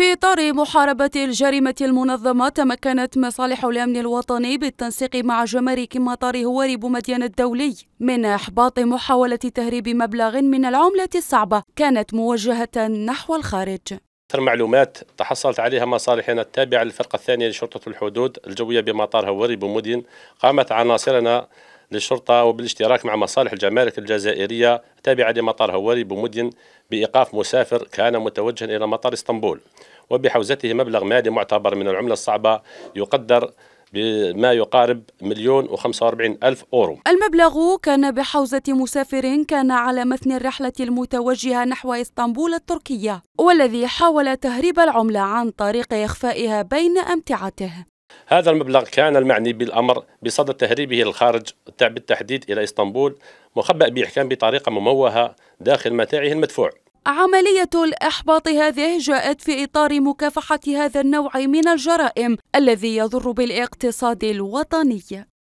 في إطار محاربة الجريمة المنظمة تمكنت مصالح الأمن الوطني بالتنسيق مع جمارك مطار هواري بومدين الدولي من إحباط محاولة تهريب مبلغ من العملة الصعبة كانت موجهة نحو الخارج أكثر معلومات تحصلت عليها مصالحنا التابعة للفرقة الثانية لشرطة الحدود الجوية بمطار هواري بومدين قامت عناصرنا للشرطة وبالاشتراك مع مصالح الجمارك الجزائرية تابعة لمطار هواري بمدين بإيقاف مسافر كان متوجها إلى مطار اسطنبول وبحوزته مبلغ مالي معتبر من العملة الصعبة يقدر بما يقارب مليون وخمسة وأربعين ألف أورو المبلغ كان بحوزة مسافر كان على متن الرحلة المتوجهة نحو إسطنبول التركية والذي حاول تهريب العملة عن طريق إخفائها بين أمتعته هذا المبلغ كان المعني بالأمر بصدد تهريبه للخارج بالتحديد إلى إسطنبول مخبأ بإحكام بطريقة مموهة داخل متاعه المدفوع عملية الإحباط هذه جاءت في إطار مكافحة هذا النوع من الجرائم الذي يضر بالاقتصاد الوطني